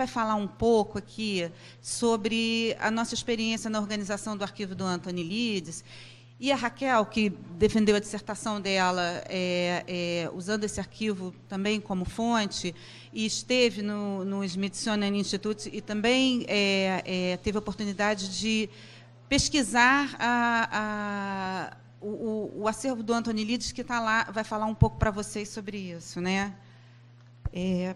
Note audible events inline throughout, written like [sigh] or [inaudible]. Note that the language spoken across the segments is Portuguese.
vai falar um pouco aqui sobre a nossa experiência na organização do arquivo do Anthony Leeds. E a Raquel, que defendeu a dissertação dela é, é, usando esse arquivo também como fonte, e esteve no, no Smithsonian Institute e também é, é, teve a oportunidade de pesquisar a, a, o, o, acervo do Anthony Lides, que está lá, vai falar um pouco para vocês sobre isso. Né? É,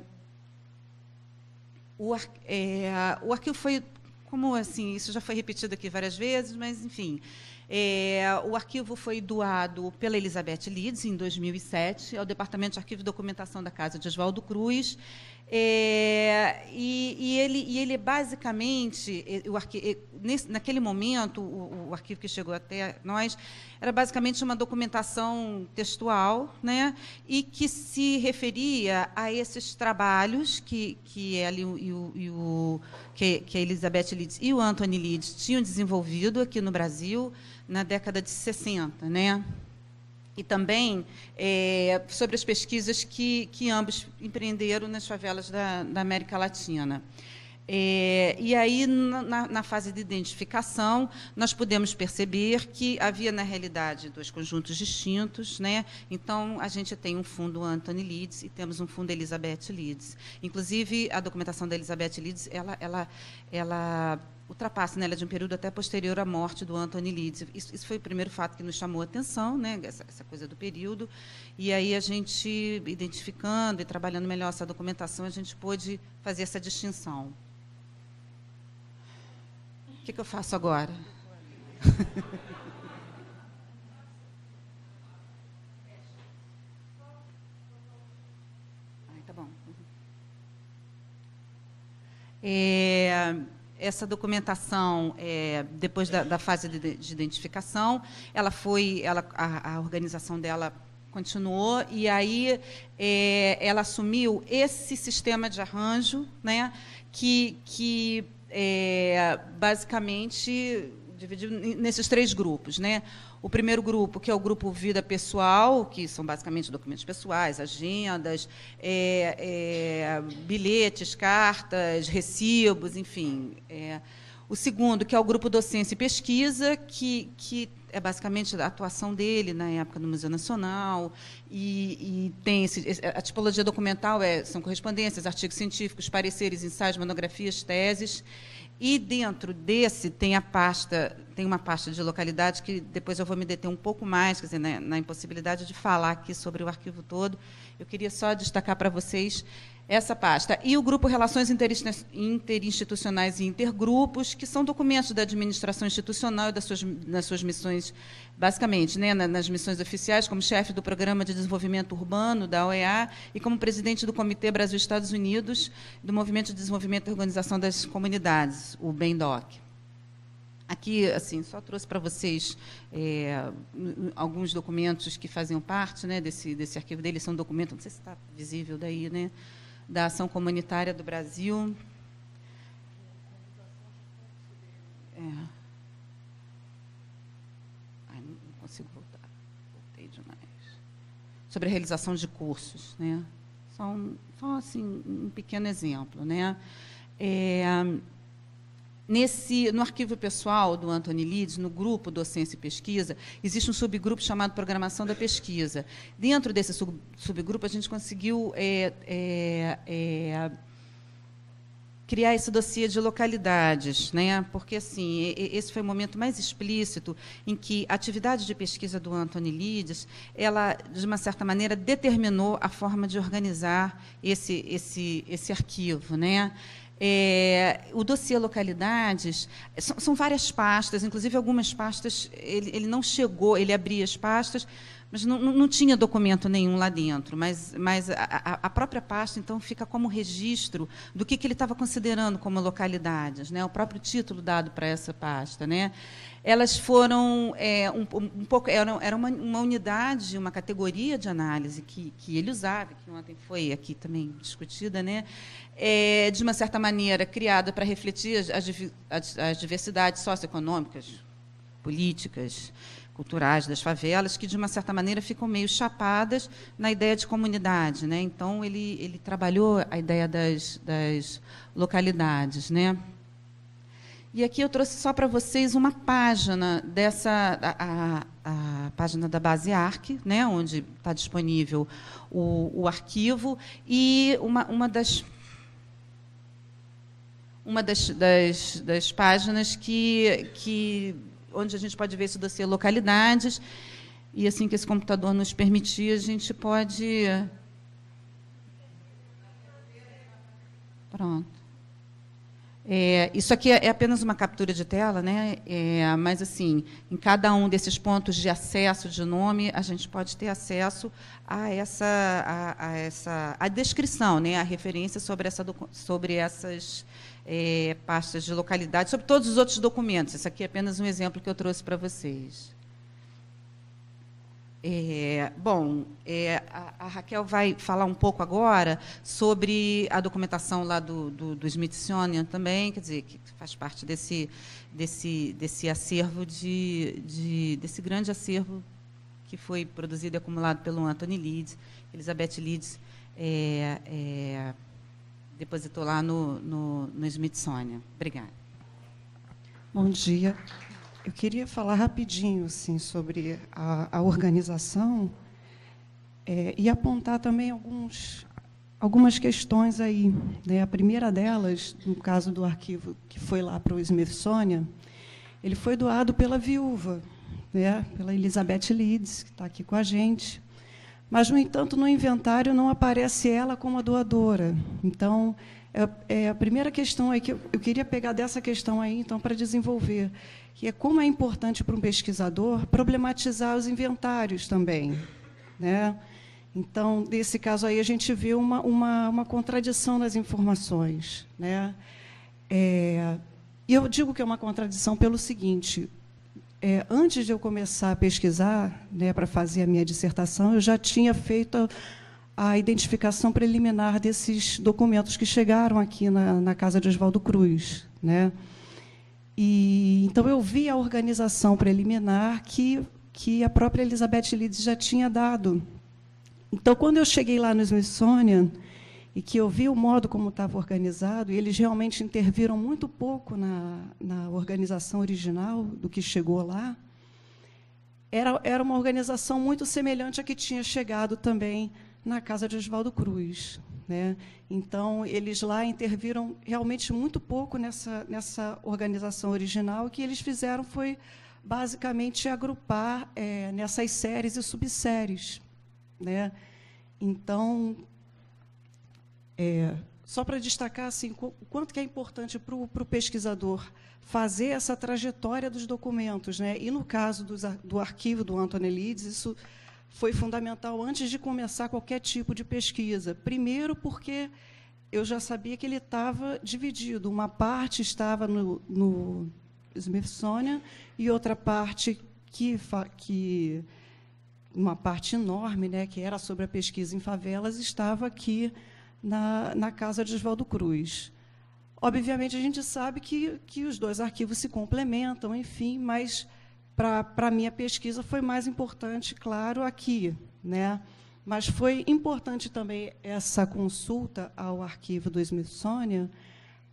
o, ar, é, o arquivo foi, como assim, isso já foi repetido aqui várias vezes, mas enfim. É, o arquivo foi doado pela Elizabeth Leeds em 2007 ao Departamento de Arquivo e Documentação da Casa de Oswaldo Cruz é, e, e, ele, e ele basicamente, o arqui, nesse, naquele momento, o, o, arquivo que chegou até nós era basicamente uma documentação textual, né, e que se referia a esses trabalhos que, que ela e o, e o que, que a Elizabeth Leeds e o Anthony Leeds tinham desenvolvido aqui no Brasil na década de 60. Né? e também é, sobre as pesquisas que, que ambos empreenderam nas favelas da, da América Latina. É, e aí, na, na, fase de identificação, nós podemos perceber que havia, na realidade, dois conjuntos distintos. Né? Então, a gente tem um fundo Anthony Leeds e temos um fundo Elizabeth Leeds. Inclusive, a documentação da Elizabeth Leeds, ela, ela, ela ultrapasse nela de um período até posterior à morte do Anthony Leeds. Isso, isso foi o primeiro fato que nos chamou a atenção, né, essa, essa, coisa do período. E aí a gente, identificando e trabalhando melhor essa documentação, a gente pôde fazer essa distinção. O que, que eu faço agora? ah, [laughs] tá bom. Uhum. É, essa documentação, é, depois da, da fase de, de, identificação, ela foi, ela, a, a organização dela continuou e aí é, ela assumiu esse sistema de arranjo, né, que, que é, basicamente dividido nesses três grupos. Né? O primeiro grupo, que é o grupo Vida Pessoal, que são basicamente documentos pessoais, agendas, é, é, bilhetes, cartas, recibos, enfim. É. O segundo, que é o grupo Docência e Pesquisa, que, que é basicamente a atuação dele na época do Museu Nacional e, e tem esse, a tipologia documental é, são correspondências, artigos científicos, pareceres, ensaios, monografias, teses e dentro desse tem a pasta, tem uma pasta de localidade que depois eu vou me deter um pouco mais, quer dizer, na, na impossibilidade de falar aqui sobre o arquivo todo. Eu queria só destacar para vocês essa pasta. E o grupo Relações Interinstitucionais e Intergrupos, que são documentos da administração institucional e das suas, das suas missões, basicamente, né, nas missões oficiais, como chefe do Programa de Desenvolvimento Urbano, da OEA, e como presidente do Comitê Brasil-Estados Unidos do Movimento de Desenvolvimento e Organização das Comunidades, o BENDOC. Aqui, assim, só trouxe para vocês é, alguns documentos que faziam parte né, desse, desse arquivo dele. São documentos, não sei se está visível daí, né? da Ação Comunitária do Brasil. É. Ai, não consigo voltar. Voltei demais. Sobre a realização de cursos. Né? Só, um, só assim, um pequeno exemplo. Né? É, Nesse, no arquivo pessoal do Anthony Leeds, no grupo Docência e Pesquisa, existe um subgrupo chamado Programação da Pesquisa. Dentro desse sub, subgrupo, a gente conseguiu é, é, é, criar esse dossiê de localidades, né? porque assim, esse foi o momento mais explícito em que a atividade de pesquisa do Anthony Leeds, ela, de uma certa maneira, determinou a forma de organizar esse, esse, esse arquivo. Né? É, o dossiê localidades são, são, várias pastas, inclusive algumas pastas ele, ele não chegou, ele abria as pastas, mas não, não, tinha documento nenhum lá dentro, mas, mas a, a, própria pasta, então, fica como registro do que, que ele estava considerando como localidades, né? o próprio título dado para essa pasta. Né? Elas foram é, um, um, pouco. Era, uma, uma, unidade, uma categoria de análise que, que ele usava, que ontem foi aqui também discutida, né? É, de uma certa maneira criada para refletir as, as, as diversidades socioeconômicas, políticas culturais das favelas, que de uma certa maneira ficam meio chapadas na ideia de comunidade, né? Então ele ele trabalhou a ideia das, das localidades, né? E aqui eu trouxe só para vocês uma página dessa a, a, a, página da base ARC, né, onde está disponível o, o arquivo e uma, uma das uma das, das, das páginas que, que onde a gente pode ver isso dossiê localidades. E assim que esse computador nos permitir, a gente pode. Pronto. É, isso aqui é apenas uma captura de tela, né? É, mas assim, em cada um desses pontos de acesso de nome, a gente pode ter acesso a essa, a, a essa, a descrição, né? A referência sobre essa, sobre essas é, pastas de localidade, sobre todos os outros documentos. Esse aqui é apenas um exemplo que eu trouxe para vocês. É, bom, é, a, a, Raquel vai falar um pouco agora sobre a documentação lá do, do, do, Smithsonian também, quer dizer, que faz parte desse, desse, desse acervo de, de desse grande acervo que foi produzido e acumulado pelo Anthony Leeds, Elizabeth Leeds, é, é depositou lá no, no, no Smithsonian. Obrigada. Bom dia. Eu queria falar rapidinho assim, sobre a, a organização é, e apontar também alguns, algumas questões aí. Né? A primeira delas, no caso do arquivo que foi lá para o Smithsonian, ele foi doado pela viúva, né? pela Elizabeth Leeds, que está aqui com a gente. Mas, no entanto, no inventário não aparece ela como a doadora. Então, é, é a primeira questão aí é que eu, eu queria pegar dessa questão aí, então, para desenvolver, que é como é importante para um pesquisador problematizar os inventários também. Né? Então, nesse caso aí, a gente vê uma, uma, uma contradição nas informações. Né? É, eu digo que é uma contradição pelo seguinte: é, antes de eu começar a pesquisar, né, para fazer a minha dissertação, eu já tinha feito a, a identificação preliminar desses documentos que chegaram aqui na, na casa de Oswaldo Cruz, né? E então eu vi a organização preliminar que que a própria Elizabeth Leeds já tinha dado. Então, quando eu cheguei lá no Smithsonian, e que eu vi o modo como estava organizado, e eles realmente interviram muito pouco na, na organização original do que chegou lá, era, era uma organização muito semelhante à que tinha chegado também na casa de Oswaldo Cruz. Né? Então, eles lá interviram realmente muito pouco nessa, nessa organização original, o que eles fizeram foi basicamente agrupar é, nessas séries e subséries. Né? Então, é, só para destacar assim, o quanto que é importante para o pesquisador fazer essa trajetória dos documentos. Né? E no caso dos, do arquivo do Antony Leeds, isso foi fundamental antes de começar qualquer tipo de pesquisa. Primeiro porque eu já sabia que ele estava dividido. Uma parte estava no, no Smithsonian e outra parte que, que uma parte enorme, né, que era sobre a pesquisa em favelas, estava aqui na, na casa de Oswaldo Cruz. Obviamente, a gente sabe que, que os dois arquivos se complementam, enfim, mas para a minha pesquisa foi mais importante, claro, aqui. Né? Mas foi importante também essa consulta ao arquivo do Smithsonian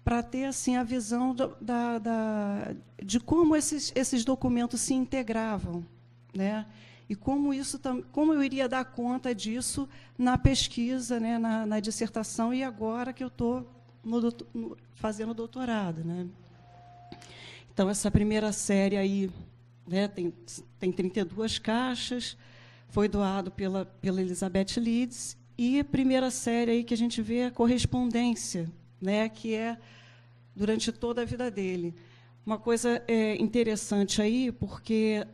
para ter assim a visão da, da, de como esses, esses documentos se integravam. Né? E como, isso, como eu iria dar conta disso na pesquisa, né, na, na dissertação, e agora que eu estou fazendo doutorado. Né? Então, essa primeira série aí né, tem, tem 32 caixas, foi doado pela, pela Elizabeth Leeds, e a primeira série aí que a gente vê é a correspondência, né, que é durante toda a vida dele. Uma coisa é, interessante aí, porque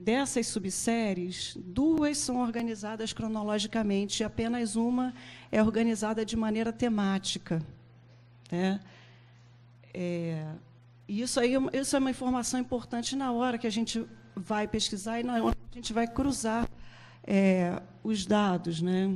Dessas subséries, duas são organizadas cronologicamente, e apenas uma é organizada de maneira temática. Né? É, e isso, aí, é isso é uma informação importante na hora que a gente vai pesquisar e na hora que a gente vai cruzar é, os dados. Né?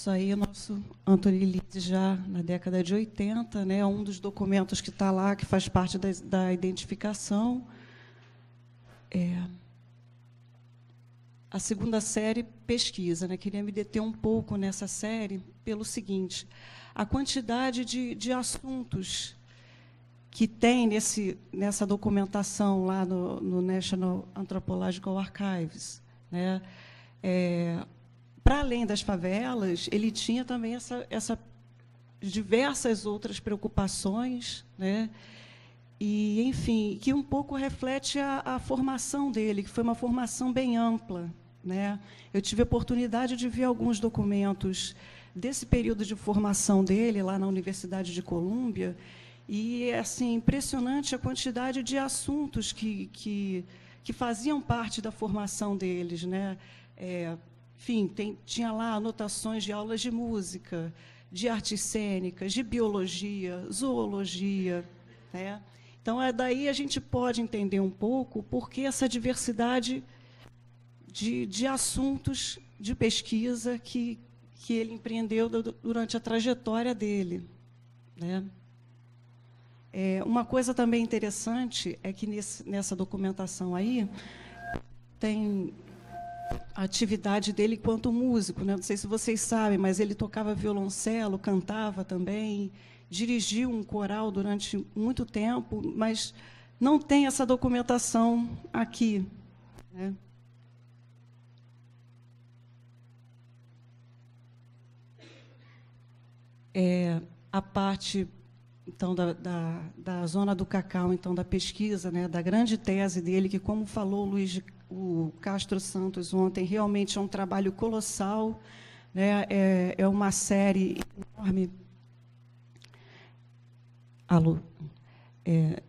Isso aí, o nosso Anthony Leeds já na década de 80, né, é um dos documentos que está lá, que faz parte da, da identificação. É, a segunda série, pesquisa. Né, queria me deter um pouco nessa série pelo seguinte: a quantidade de, de assuntos que tem nesse, nessa documentação lá no, no National Anthropological Archives. Né, é, para além das favelas, ele tinha também essa, essa diversas outras preocupações, né? E, enfim, que um pouco reflete a, a, formação dele, que foi uma formação bem ampla, né? Eu tive a oportunidade de ver alguns documentos desse período de formação dele lá na Universidade de Colômbia e é assim impressionante a quantidade de assuntos que, que, que faziam parte da formação deles, né? É, enfim, tem, tinha lá anotações de aulas de música, de artes cênicas, de biologia, zoologia. Né? Então, é daí a gente pode entender um pouco por que essa diversidade de, de assuntos de pesquisa que, que ele empreendeu durante a trajetória dele. Né? É, uma coisa também interessante é que nesse, nessa documentação aí tem a atividade dele quanto músico. Né? Não sei se vocês sabem, mas ele tocava violoncelo, cantava também, dirigiu um coral durante muito tempo, mas não tem essa documentação aqui. Né? É, a parte então da, da, da, zona do cacau, então da pesquisa, né, da grande tese dele, que como falou Luiz de o Castro Santos ontem, realmente é um trabalho colossal, né? é, é uma série enorme. Alô? É,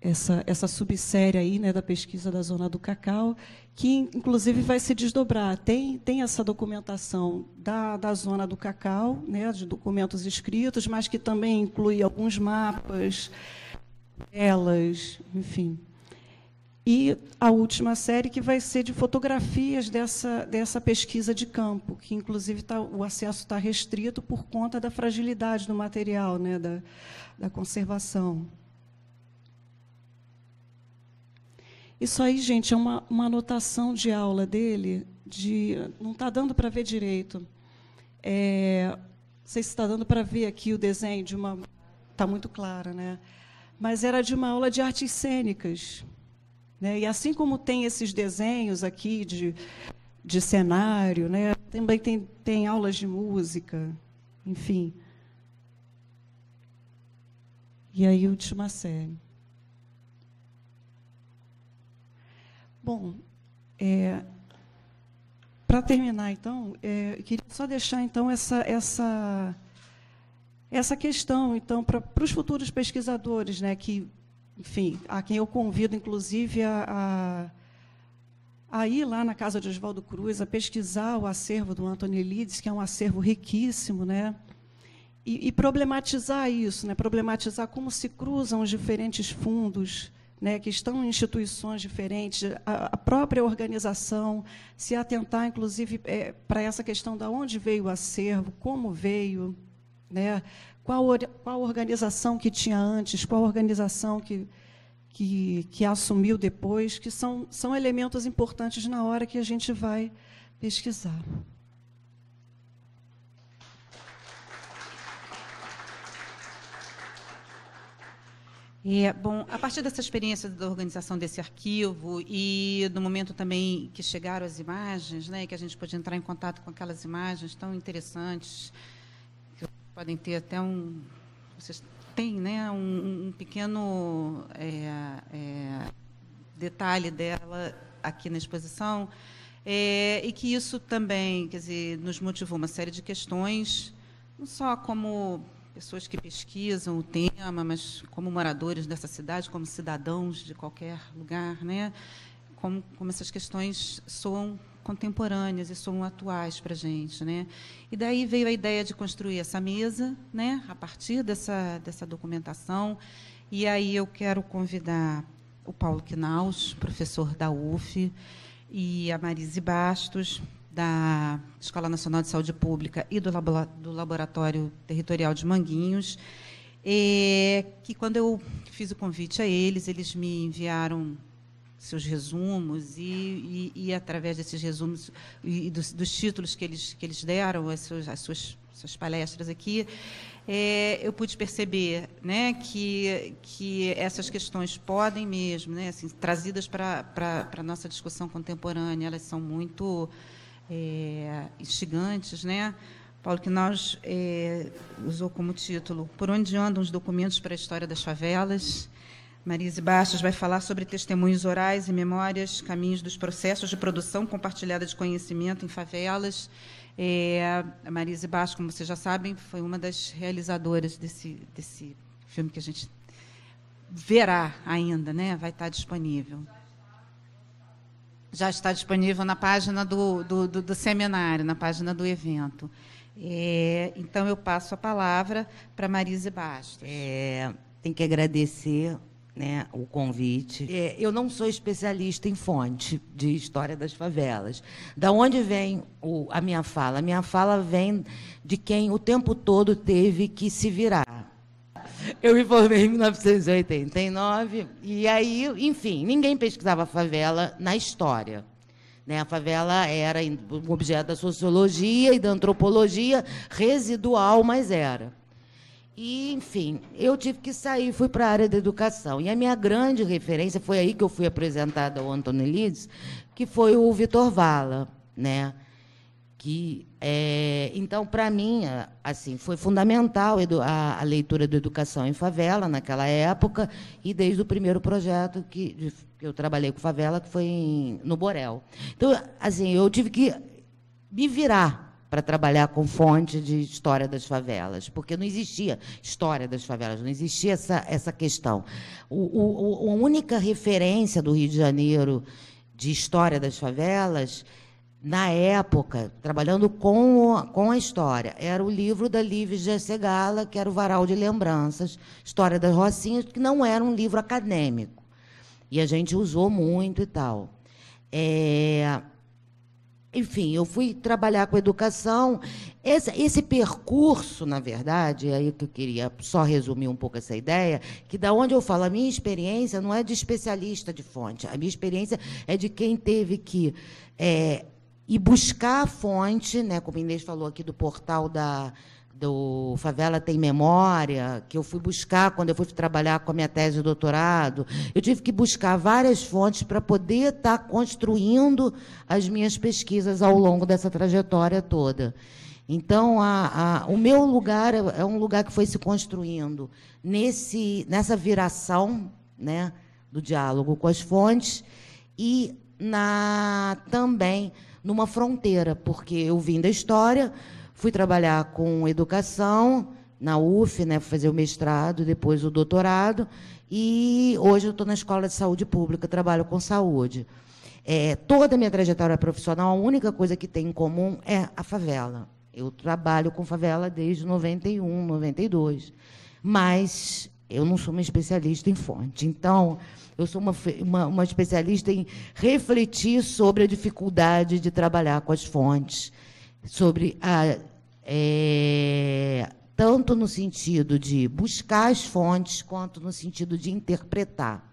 essa, essa subsérie aí, né, da pesquisa da zona do cacau, que inclusive vai se desdobrar. Tem, tem essa documentação da, da zona do cacau, né, de documentos escritos, mas que também inclui alguns mapas, telas, enfim. E a última série, que vai ser de fotografias dessa, dessa pesquisa de campo, que, inclusive, tá, o acesso está restrito por conta da fragilidade do material, né, da, da conservação. Isso aí, gente, é uma, uma anotação de aula dele, de não está dando para ver direito. É, não sei se está dando para ver aqui o desenho de uma... Está muito clara, né? Mas era de uma aula de artes cênicas né? E assim como tem esses desenhos aqui de, de cenário, né? também tem, tem aulas de música, enfim. E aí, última série. Bom, é, para terminar, então, é, queria só deixar então essa essa essa questão então para os futuros pesquisadores, né, que enfim, a quem eu convido, inclusive, a, a, a ir lá na casa de Oswaldo Cruz, a pesquisar o acervo do Anthony Lides, que é um acervo riquíssimo, né? E, e, problematizar isso, né? problematizar como se cruzam os diferentes fundos, né? que estão em instituições diferentes, a, a própria organização, se atentar, inclusive, é, eh, para essa questão de onde veio o acervo, como veio, né? qual, qual organização que tinha antes, qual organização que, que, que assumiu depois, que são, são elementos importantes na hora que a gente vai pesquisar. É, bom, a partir dessa experiência da organização desse arquivo e do momento também que chegaram as imagens, né, que a gente pôde entrar em contato com aquelas imagens tão interessantes, Podem ter até um. Vocês têm né, um, um pequeno é, é, detalhe dela aqui na exposição, é, e que isso também quer dizer, nos motivou uma série de questões, não só como pessoas que pesquisam o tema, mas como moradores dessa cidade, como cidadãos de qualquer lugar, né? como, como essas questões soam contemporâneas e são atuais para a gente. Né? E daí veio a ideia de construir essa mesa, né? a partir dessa, dessa documentação. E aí eu quero convidar o Paulo Quinaus, professor da UF, e a Marise Bastos, da Escola Nacional de Saúde Pública e do, Laboratório Territorial de Manguinhos, que quando eu fiz o convite a eles, eles me enviaram seus resumos e, e, e através desses resumos e dos, dos, títulos que eles, que eles deram, as suas, as suas, suas palestras aqui, é, eu pude perceber né, que, que essas questões podem mesmo, né, assim, trazidas para a nossa discussão contemporânea, elas são muito é, instigantes, né? Paulo que nós é, usou como título Por onde andam os documentos para a história das favelas? Marise Bastos vai falar sobre testemunhos orais e memórias, caminhos dos processos de produção compartilhada de conhecimento em favelas. É, a Marise Bastos, como vocês já sabem, foi uma das realizadoras desse, desse filme que a gente verá ainda, né? vai estar disponível. Já está disponível na página do, do, do, do seminário, na página do evento. É, então, eu passo a palavra para Marise Bastos. É, tem que agradecer né, o convite. É, eu não sou especialista em fonte de história das favelas. Da onde vem o, a minha fala? A minha fala vem de quem o tempo todo teve que se virar. Eu me formei em 1989 e aí, enfim, ninguém pesquisava favela na história. Né, a favela era um objeto da sociologia e da antropologia residual, mas era. E, enfim, eu tive que sair, fui para a área da educação. E a minha grande referência, foi aí que eu fui apresentada ao Antônio Lides, que foi o Vitor Vala, né? Que, é, então, para mim, assim, foi fundamental a, a, leitura da Educação em Favela naquela época e desde o primeiro projeto que, que eu trabalhei com favela, que foi em, no Borel. Então, assim, eu tive que me virar para trabalhar com fonte de história das favelas, porque não existia história das favelas, não existia essa, essa questão. O, o, a única referência do Rio de Janeiro de história das favelas na época, trabalhando com, com a história, era o livro da Lives de Segala, que era o Varal de Lembranças, História das Rocinhas, que não era um livro acadêmico. E a gente usou muito e tal. É, enfim, eu fui trabalhar com educação. Esse, esse, percurso, na verdade, é aí que eu queria só resumir um pouco essa ideia, que da onde eu falo, a minha experiência não é de especialista de fonte, a minha experiência é de quem teve que é, ir buscar a fonte, né, como Inês falou aqui do portal da, do Favela Tem Memória, que eu fui buscar quando eu fui trabalhar com a minha tese de doutorado. Eu tive que buscar várias fontes para poder estar tá construindo as minhas pesquisas ao longo dessa trajetória toda. Então, a, a, o meu lugar é, é um lugar que foi se construindo nesse, nessa viração né, do diálogo com as fontes e na, também numa fronteira, porque eu vim da história, Fui trabalhar com educação na UF, né, fazer o mestrado, depois o doutorado, e hoje eu estou na Escola de Saúde Pública, trabalho com saúde. É, toda a minha trajetória profissional, a única coisa que tem em comum é a favela. Eu trabalho com favela desde 91, 92, mas eu não sou uma especialista em fonte. Então, eu sou uma, uma, uma especialista em refletir sobre a dificuldade de trabalhar com as fontes, sobre a é, tanto no sentido de buscar as fontes, quanto no sentido de interpretar.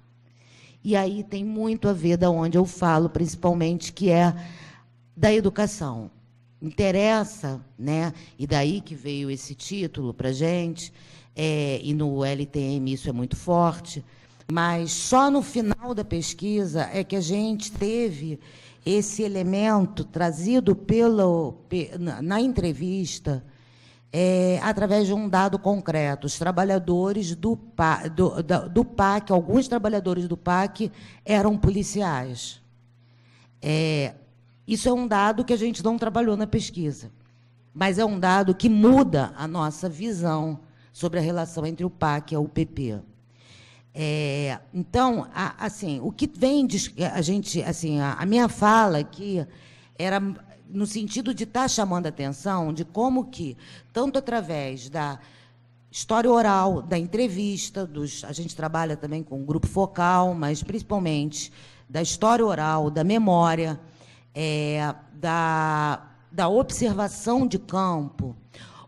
E aí tem muito a ver da onde eu falo, principalmente, que é da educação. Interessa, né? E daí que veio esse título para gente. É, e no LTM isso é muito forte. Mas só no final da pesquisa é que a gente teve esse elemento trazido pelo, na entrevista é, através de um dado concreto. Os trabalhadores do, do, do PAC, alguns trabalhadores do PAC eram policiais. É, isso é um dado que a gente não trabalhou na pesquisa, mas é um dado que muda a nossa visão sobre a relação entre o PAC e a UPP. É, então, a, assim, o que vem de, é, a gente, assim, a, a, minha fala aqui era no sentido de estar tá chamando a atenção de como que tanto através da história oral, da entrevista, dos, a gente trabalha também com grupo focal, mas principalmente da história oral, da memória, é, da, da observação de campo,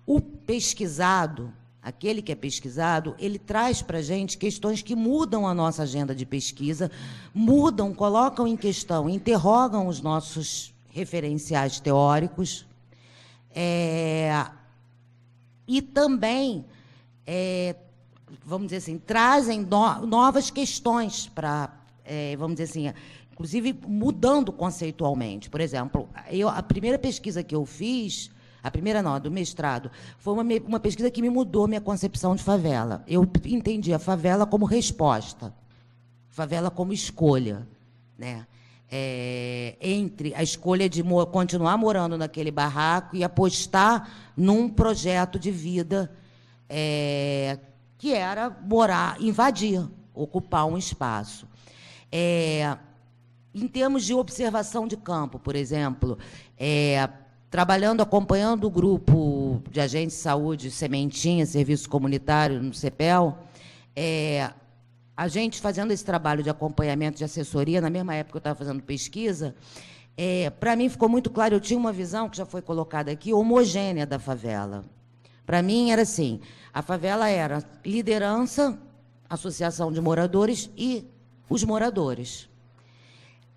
o pesquisado aquele que é pesquisado, ele traz para a gente questões que mudam a nossa agenda de pesquisa, mudam, colocam em questão, interrogam os nossos referenciais teóricos é, e também, é, vamos dizer assim, trazem no, novas questões para, é, vamos dizer assim, inclusive mudando conceitualmente. Por exemplo, eu, a primeira pesquisa que eu fiz a primeira não, a do mestrado, foi uma, uma pesquisa que me mudou minha concepção de favela. Eu entendi a favela como resposta, favela como escolha, né? É, entre a escolha de mo continuar morando naquele barraco e apostar num projeto de vida é, que era morar, invadir, ocupar um espaço. É, em termos de observação de campo, por exemplo, é, trabalhando, acompanhando o grupo de agentes de saúde, Sementinha, Serviço Comunitário no CEPEL, é, a gente fazendo esse trabalho de acompanhamento, de assessoria, na mesma época que eu estava fazendo pesquisa, é, para mim ficou muito claro, eu tinha uma visão que já foi colocada aqui, homogênea da favela. Para mim era assim, a favela era liderança, associação de moradores e os moradores.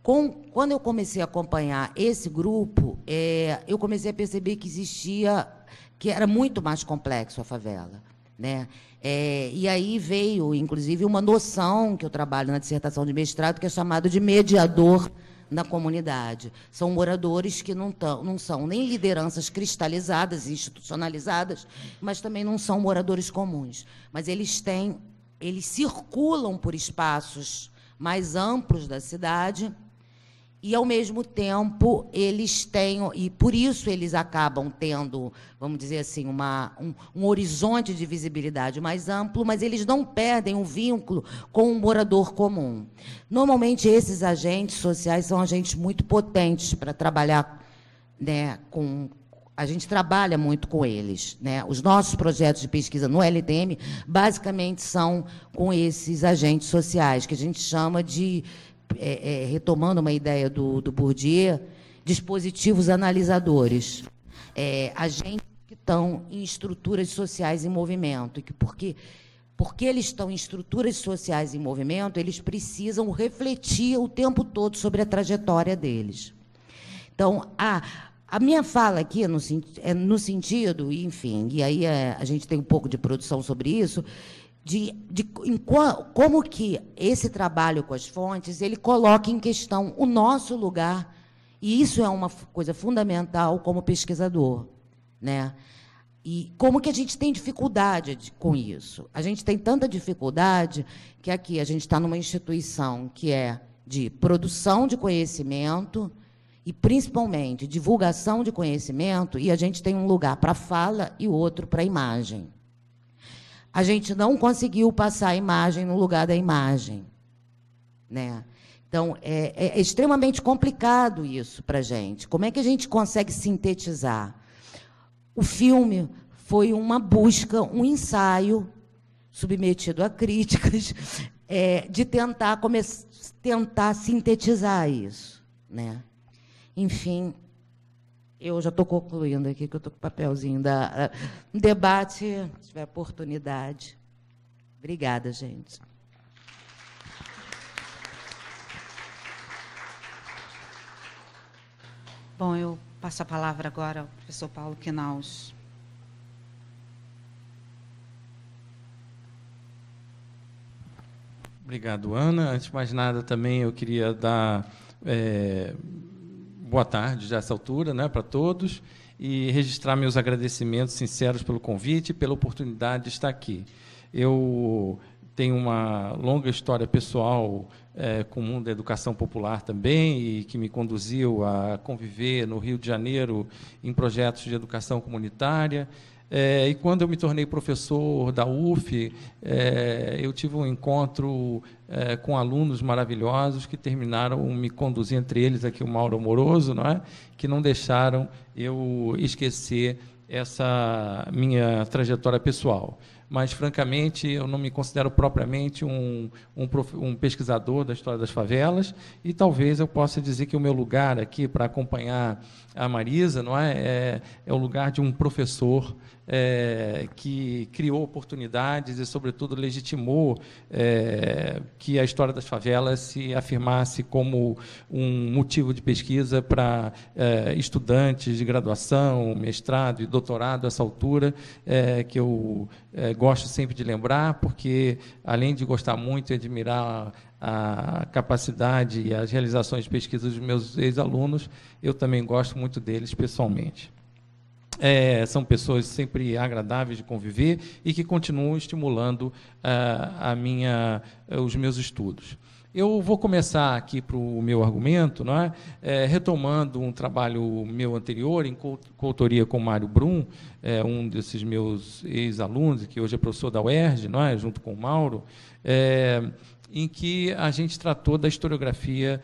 Com, quando eu comecei a acompanhar esse grupo, é, eu comecei a perceber que existia, que era muito mais complexo a favela. Né? É, e aí veio, inclusive, uma noção que eu trabalho na dissertação de mestrado, que é chamado de mediador na comunidade. São moradores que não, tão, não são nem lideranças cristalizadas, institucionalizadas, mas também não são moradores comuns. Mas eles têm, eles circulam por espaços mais amplos da cidade e ao mesmo tempo eles têm e por isso eles acabam tendo, vamos dizer assim, uma, um, um horizonte de visibilidade mais amplo, mas eles não perdem o um vínculo com o um morador comum. Normalmente esses agentes sociais são agentes muito potentes para trabalhar né, com a gente trabalha muito com eles. Né? Os nossos projetos de pesquisa no LDM basicamente são com esses agentes sociais, que a gente chama de é, é, retomando uma ideia do, do Bourdieu, dispositivos analisadores, é, agentes que estão em estruturas sociais em movimento, que porque porque eles estão em estruturas sociais em movimento, eles precisam refletir o tempo todo sobre a trajetória deles. Então, a, a minha fala aqui no, é no sentido, enfim, e aí é, a gente tem um pouco de produção sobre isso, de, de em, como que esse trabalho com as fontes ele coloca em questão o nosso lugar e isso é uma coisa fundamental como pesquisador, né? E como que a gente tem dificuldade de, com isso? A gente tem tanta dificuldade que aqui a gente está numa instituição que é de produção de conhecimento e principalmente divulgação de conhecimento e a gente tem um lugar para fala e outro para imagem a gente não conseguiu passar a imagem no lugar da imagem. Né? Então, é, é, é extremamente complicado isso para a gente. Como é que a gente consegue sintetizar? O filme foi uma busca, um ensaio, submetido a críticas, [laughs] é, de tentar, tentar sintetizar isso. Né? Enfim, eu já estou concluindo aqui, que eu estou com o papelzinho da. Um debate, se tiver oportunidade. Obrigada, gente. Bom, eu passo a palavra agora ao professor Paulo Quinaus. Obrigado, Ana. Antes de mais nada, também eu queria dar é, boa tarde já essa altura né, para todos e registrar meus agradecimentos sinceros pelo convite e pela oportunidade de estar aqui. Eu tenho uma longa história pessoal é, com o mundo da educação popular também e que me conduziu a conviver no Rio de Janeiro em projetos de educação comunitária é, e quando eu me tornei professor da UF, é, eu tive um encontro é, com alunos maravilhosos que terminaram me conduzir, entre eles aqui o Mauro Amoroso, não é? que não deixaram eu esquecer essa minha trajetória pessoal. Mas, francamente, eu não me considero propriamente um, um, um pesquisador da história das favelas, e talvez eu possa dizer que o meu lugar aqui para acompanhar a Marisa não é, é, é o lugar de um professor é, que criou oportunidades e, sobretudo, legitimou é, que a história das favelas se afirmasse como um motivo de pesquisa para é, estudantes de graduação, mestrado e doutorado a essa altura, é, que eu é, gosto sempre de lembrar, porque, além de gostar muito e admirar a capacidade e as realizações de pesquisa dos meus ex-alunos, eu também gosto muito deles pessoalmente. É, são pessoas sempre agradáveis de conviver e que continuam estimulando é, a minha, é, os meus estudos. Eu vou começar aqui para o meu argumento, não é? é? retomando um trabalho meu anterior, em coautoria com Mário Brum, é, um desses meus ex-alunos, que hoje é professor da UERJ, não é? junto com o Mauro, é, em que a gente tratou da historiografia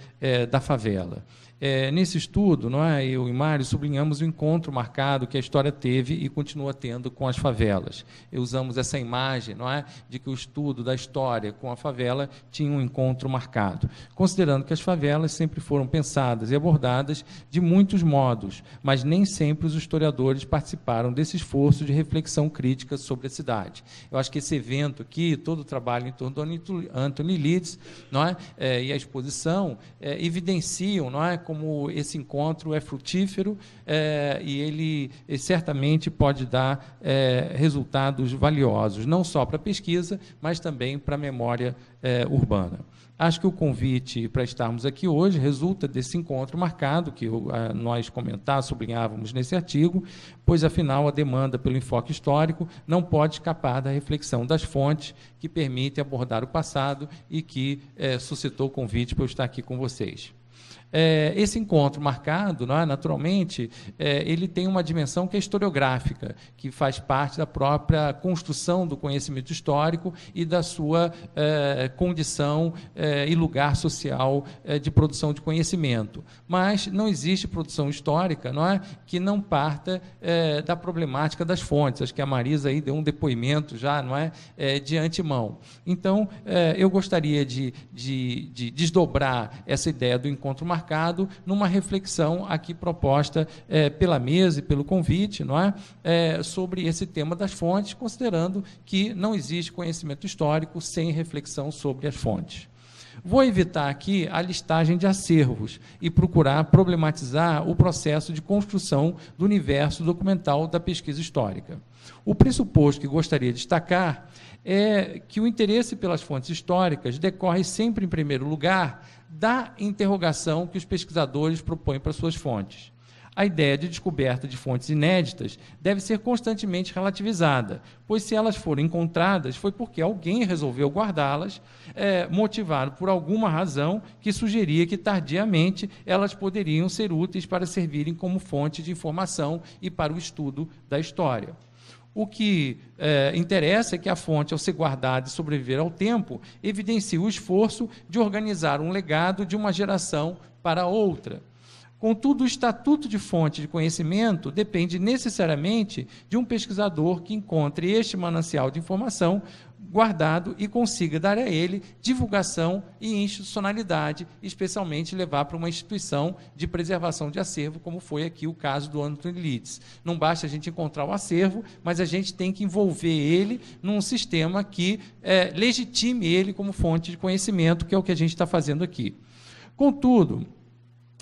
da favela. É, nesse estudo, não é, eu e Mário sublinhamos o encontro marcado que a história teve e continua tendo com as favelas. E usamos essa imagem não é, de que o estudo da história com a favela tinha um encontro marcado, considerando que as favelas sempre foram pensadas e abordadas de muitos modos, mas nem sempre os historiadores participaram desse esforço de reflexão crítica sobre a cidade. Eu acho que esse evento aqui, todo o trabalho em torno do Anthony Leeds não é, é e a exposição é, evidenciam não é, como esse encontro é frutífero é, e ele, certamente pode dar é, resultados valiosos, não só para a pesquisa, mas também para a memória é, urbana. Acho que o convite para estarmos aqui hoje resulta desse encontro marcado, que nós comentávamos sublinhávamos nesse artigo, pois, afinal, a demanda pelo enfoque histórico não pode escapar da reflexão das fontes que permitem abordar o passado e que é, suscitou o convite para eu estar aqui com vocês. É, esse encontro marcado, é? naturalmente, é, ele tem uma dimensão que é historiográfica, que faz parte da própria construção do conhecimento histórico e da sua é, condição é, e lugar social é, de produção de conhecimento. Mas não existe produção histórica não que não parta da problemática das fontes. Acho que a Marisa aí deu um depoimento já não é, de antemão. Então, eu gostaria de, de, de desdobrar essa ideia do encontro marcado embarcado numa reflexão aqui proposta é, pela mesa e pelo convite, não é? é? sobre esse tema das fontes, considerando que não existe conhecimento histórico sem reflexão sobre as fontes. Vou evitar aqui a listagem de acervos e procurar problematizar o processo de construção do universo documental da pesquisa histórica. O pressuposto que gostaria de destacar é que o interesse pelas fontes históricas decorre sempre, em primeiro lugar, da interrogação que os pesquisadores propõem para suas fontes. A ideia de descoberta de fontes inéditas deve ser constantemente relativizada, pois se elas forem encontradas, foi porque alguém resolveu guardá-las, é, motivado por alguma razão que sugeria que tardiamente elas poderiam ser úteis para servirem como fonte de informação e para o estudo da história. O que é, interessa é que a fonte, ao ser guardada e sobreviver ao tempo, evidencie o esforço de organizar um legado de uma geração para outra. Contudo, o estatuto de fonte de conhecimento depende necessariamente de um pesquisador que encontre este manancial de informação guardado e consiga dar a ele divulgação e institucionalidade, especialmente levar para uma instituição de preservação de acervo, como foi aqui o caso do Anthony Leeds. Não basta a gente encontrar o acervo, mas a gente tem que envolver ele num sistema que é, legitime ele como fonte de conhecimento, que é o que a gente está fazendo aqui. Contudo,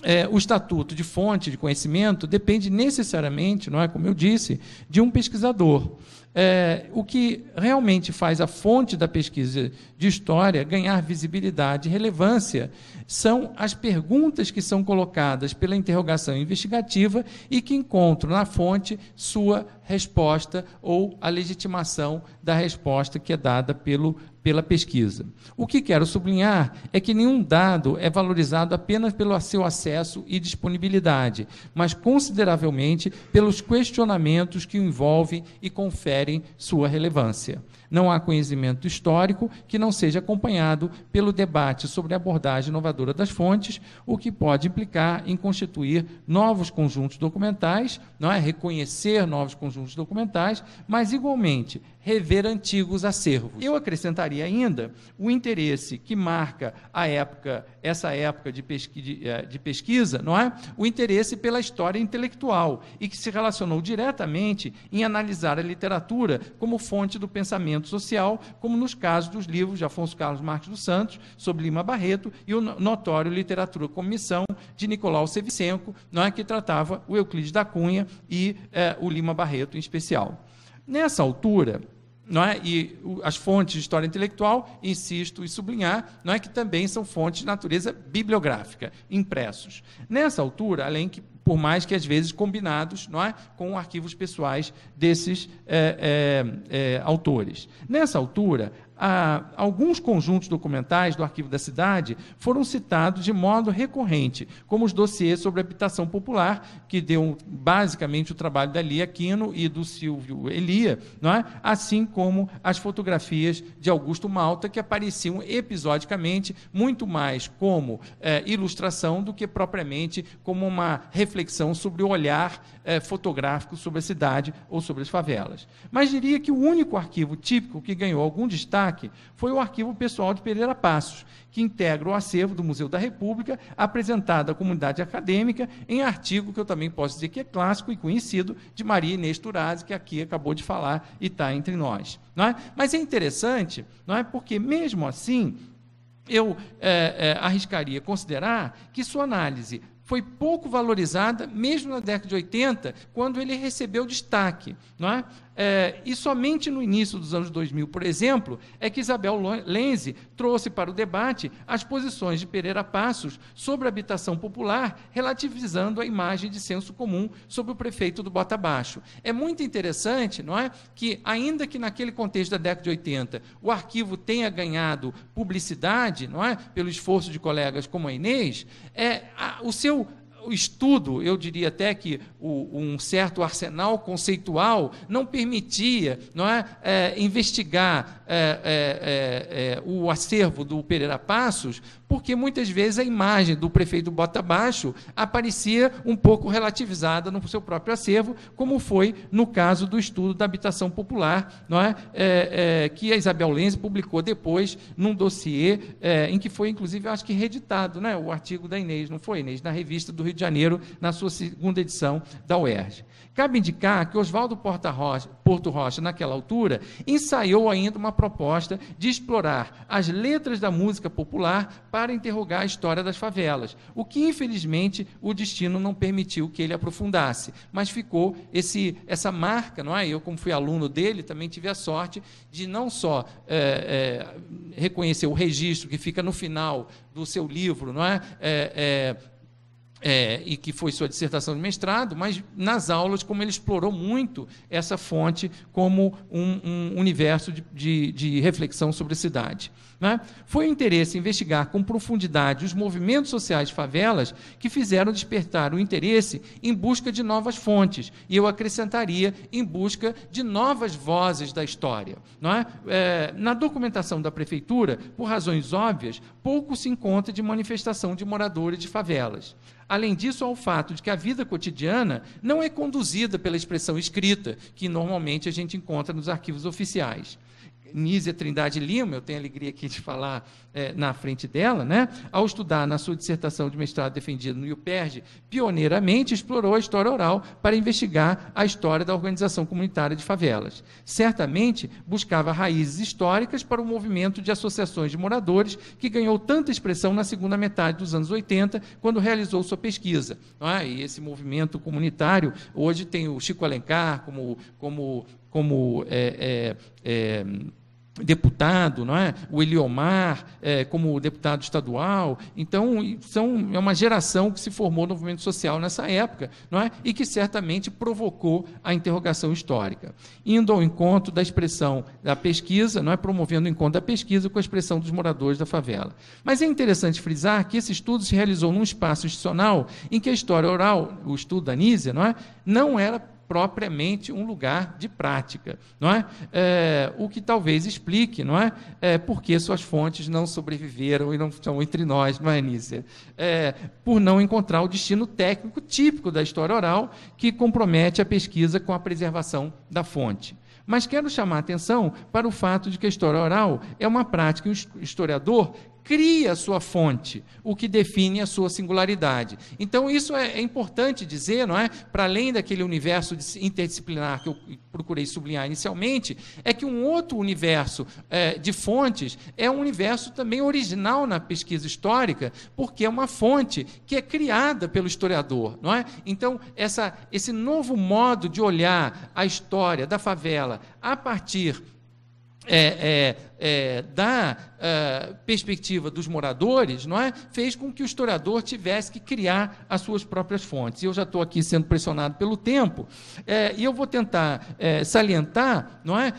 é, o estatuto de fonte de conhecimento depende necessariamente, não é, como eu disse, de um pesquisador é, o que realmente faz a fonte da pesquisa de história ganhar visibilidade e relevância são as perguntas que são colocadas pela interrogação investigativa e que encontram na fonte sua resposta ou a legitimação da resposta que é dada pelo pela pesquisa. O que quero sublinhar é que nenhum dado é valorizado apenas pelo seu acesso e disponibilidade, mas consideravelmente pelos questionamentos que o envolvem e conferem sua relevância. Não há conhecimento histórico que não seja acompanhado pelo debate sobre a abordagem inovadora das fontes, o que pode implicar em constituir novos conjuntos documentais, não é reconhecer novos conjuntos documentais, mas igualmente rever antigos acervos. Eu acrescentaria ainda o interesse que marca a época, essa época de, pesqui, de, eh, de pesquisa, não é? O interesse pela história intelectual e que se relacionou diretamente em analisar a literatura como fonte do pensamento movimento social, como nos casos dos livros de Afonso Carlos Marques dos Santos, sobre Lima Barreto, e o notório Literatura comissão Missão, de Nicolau Sevicenco, não é, que tratava o Euclides da Cunha e é, o Lima Barreto em especial. Nessa altura, não é? e as fontes de história intelectual, insisto em sublinhar, não é que também são fontes de natureza bibliográfica, impressos. Nessa altura, além que por mais que às vezes combinados não é? com arquivos pessoais desses é, é, é, autores. Nessa altura, ah, alguns conjuntos documentais do Arquivo da Cidade foram citados de modo recorrente, como os dossiês sobre habitação popular, que deu basicamente o trabalho da Lia Quino e do Silvio Elia, não é? assim como as fotografias de Augusto Malta, que apareciam episodicamente muito mais como é, ilustração do que propriamente como uma reflexão sobre o olhar é, fotográfico sobre a cidade ou sobre as favelas. Mas diria que o único arquivo típico que ganhou algum destaque destaque foi o arquivo pessoal de Pereira Passos, que integra o acervo do Museu da República, apresentado à comunidade acadêmica em artigo que eu também posso dizer que é clássico e conhecido, de Maria Inês Turazzi, que aqui acabou de falar e está entre nós. Não é? Mas é interessante, não é? porque mesmo assim, eu é, é, arriscaria considerar que sua análise foi pouco valorizada, mesmo na década de 80, quando ele recebeu destaque. Não é? É, e somente no início dos anos 2000, por exemplo, é que Isabel Lenze trouxe para o debate as posições de Pereira Passos sobre a habitação popular, relativizando a imagem de senso comum sobre o prefeito do Bota Baixo. É muito interessante, não é, que ainda que naquele contexto da década de 80 o arquivo tenha ganhado publicidade, não é, pelo esforço de colegas como a Inês, é, a, o seu o estudo, eu diria até que o, um certo arsenal conceitual não permitia não é, é investigar é é, é, é, o acervo do Pereira Passos, porque muitas vezes a imagem do prefeito Bota Baixo aparecia um pouco relativizada no seu próprio acervo, como foi no caso do estudo da habitação popular, não é? é que a Isabel Lenz publicou depois num dossiê em que foi, inclusive, acho que reeditado né, o artigo da Inês, não foi, Inês? Na revista do Rio de Janeiro, na sua segunda edição da UERJ. Cabe indicar que Oswaldo Porto Rocha, naquela altura, ensaiou ainda uma proposta de explorar as letras da música popular para interrogar a história das favelas, o que infelizmente o destino não permitiu que ele aprofundasse, mas ficou esse, essa marca, não é? Eu como fui aluno dele também tive a sorte de não só é, é, reconhecer o registro que fica no final do seu livro, não é, é é, e que foi sua dissertação de mestrado, mas nas aulas, como ele explorou muito essa fonte como um, um universo de, de, de reflexão sobre a cidade. Né? Foi o interesse em investigar com profundidade os movimentos sociais de favelas que fizeram despertar o interesse em busca de novas fontes, e eu acrescentaria em busca de novas vozes da história. Não é? é na documentação da prefeitura, por razões óbvias, pouco se encontra de manifestação de moradores de favelas. Além disso, há o fato de que a vida cotidiana não é conduzida pela expressão escrita, que normalmente a gente encontra nos arquivos oficiais. Nízia Trindade Lima, eu tenho a alegria aqui de falar é, na frente dela, né? ao estudar na sua dissertação de mestrado defendida no IUPERJ, pioneiramente explorou a história oral para investigar a história da organização comunitária de favelas. Certamente buscava raízes históricas para o movimento de associações de moradores que ganhou tanta expressão na segunda metade dos anos 80, quando realizou sua pesquisa. É? E esse movimento comunitário, hoje tem o Chico Alencar como, como, como é, é, é deputado, não é? o Eliomar é, como deputado estadual. Então, são, é uma geração que se formou no movimento social nessa época não é? e que certamente provocou a interrogação histórica. Indo ao encontro da expressão da pesquisa, não é? promovendo o encontro da pesquisa com a expressão dos moradores da favela. Mas é interessante frisar que esse estudo se realizou num espaço institucional em que a história oral, o estudo da Nízia, não, é? não era propriamente um lugar de prática, não é? é o que talvez explique, não é? é? Porque suas fontes não sobreviveram e não estão entre nós, não é, Anícia? É, por não encontrar o destino técnico típico da história oral que compromete a pesquisa com a preservação da fonte. Mas quero chamar a atenção para o fato de que a história oral é uma prática que o historiador cria a sua fonte, o que define a sua singularidade. Então, isso é, é importante dizer, não é? Para além daquele universo interdisciplinar que eu procurei sublinhar inicialmente, é que um outro universo é, de fontes é um universo também original na pesquisa histórica, porque é uma fonte que é criada pelo historiador, não é? Então, essa, esse novo modo de olhar a história da favela a partir é, é, é, da é, perspectiva dos moradores, não é? fez com que o historiador tivesse que criar as suas próprias fontes. Eu já estou aqui sendo pressionado pelo tempo, é, e eu vou tentar salientar não é?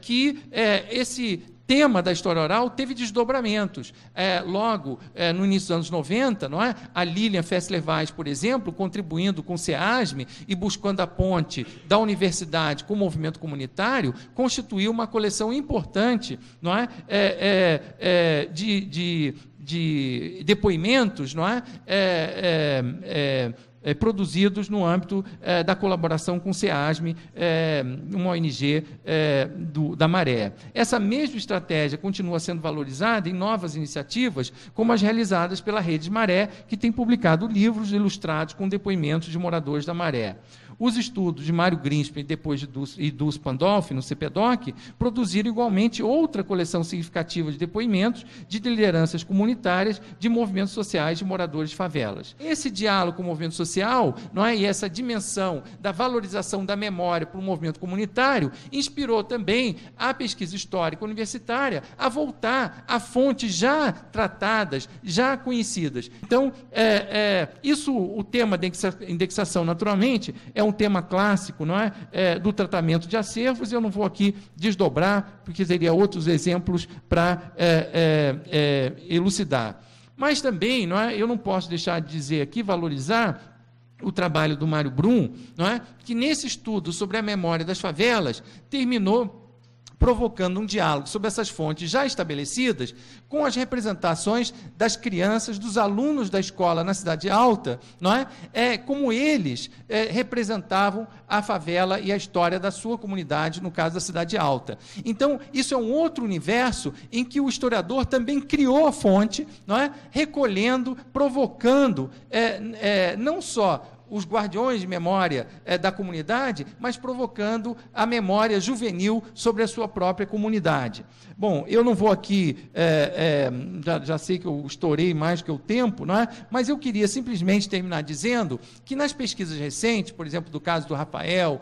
que esse tema da história oral teve desdobramentos. É, logo, é, no início dos anos 90, não é? a Lilian Fessler Vaz, por exemplo, contribuindo com o SEASME e buscando a ponte da universidade com o movimento comunitário, constituiu uma coleção importante não é? é, é, é de, de de depoimentos não é? é, é, é, é produzidos no âmbito é, da colaboração com o SEASME, é, uma ONG do, da Maré. Essa mesma estratégia continua sendo valorizada em novas iniciativas, como as realizadas pela Rede Maré, que tem publicado livros ilustrados com depoimentos de moradores da Maré. Os estudos de Mário Grinspen depois de dus, e dos Pandolfi, no CPDOC, produziram igualmente outra coleção significativa de depoimentos de lideranças comunitárias de movimentos sociais de moradores de favelas. Esse diálogo com o movimento social não é? e essa dimensão da valorização da memória para o movimento comunitário inspirou também a pesquisa histórica universitária a voltar a fontes já tratadas, já conhecidas. Então, é, é, isso, o tema da indexação, naturalmente, é um tema clássico não é? é do tratamento de acervos, eu não vou aqui desdobrar, porque teria outros exemplos para é, é, é, elucidar. Mas também, não é? eu não posso deixar de dizer aqui, valorizar o trabalho do Mário Brum, não é? que nesse estudo sobre a memória das favelas terminou provocando um diálogo sobre essas fontes já estabelecidas com as representações das crianças, dos alunos da escola na Cidade Alta, não é? é como eles é, representavam a favela e a história da sua comunidade, no caso da Cidade Alta. Então, isso é um outro universo em que o historiador também criou a fonte, não é? recolhendo, provocando, é, é não só os guardiões de memória é, da comunidade, mas provocando a memória juvenil sobre a sua própria comunidade. Bom, eu não vou aqui, é, é, já, já, sei que eu estourei mais que o tempo, não é? mas eu queria simplesmente terminar dizendo que nas pesquisas recentes, por exemplo, do caso do Rafael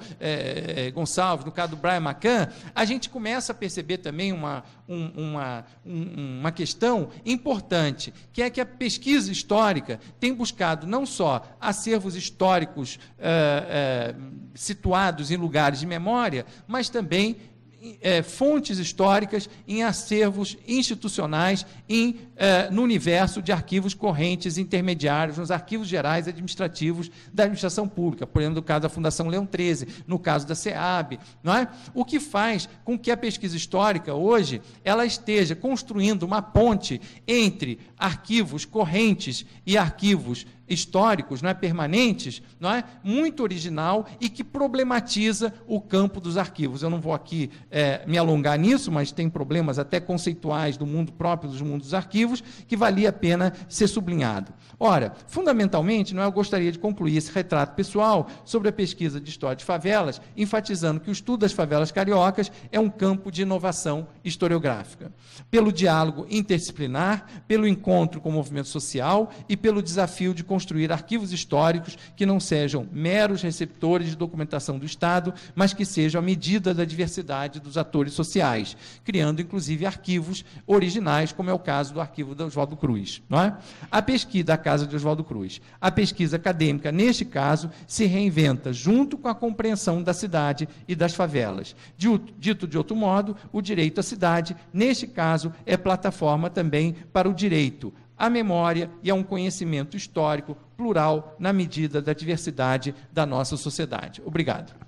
Gonçalves, no caso do Brian McCann, a gente começa a perceber também uma, um, uma, um, uma questão importante, que é que a pesquisa histórica tem buscado não só acervos históricos uh, uh, situados em lugares de memória, mas também é, fontes históricas, em acervos institucionais, em, é, no universo de arquivos correntes intermediários, nos arquivos gerais administrativos da administração pública, por exemplo, no caso da Fundação Leão 13, no caso da SEAB, não é? O que faz com que a pesquisa histórica hoje ela esteja construindo uma ponte entre arquivos correntes e arquivos históricos, não é, permanentes, não é, muito original e que problematiza o campo dos arquivos. Eu não vou aqui é, me alongar nisso, mas tem problemas até conceituais do mundo próprio dos mundos dos arquivos que valia a pena ser sublinhado. Ora, fundamentalmente, não é, eu gostaria de concluir esse retrato pessoal sobre a pesquisa de história de favelas, enfatizando que o estudo das favelas cariocas é um campo de inovação historiográfica, pelo diálogo interdisciplinar, pelo encontro com o movimento social e pelo desafio de construir arquivos históricos que não sejam meros receptores de documentação do Estado, mas que sejam à medida da diversidade dos atores sociais, criando inclusive arquivos originais, como é o caso do arquivo de Oswaldo Cruz. Não é? A pesquisa da Casa de Oswaldo Cruz. A pesquisa acadêmica, neste caso, se reinventa junto com a compreensão da cidade e das favelas. Dito de outro modo, o direito à cidade, neste caso, é plataforma também para o direito à memória e a um conhecimento histórico plural na medida da diversidade da nossa sociedade. Obrigado.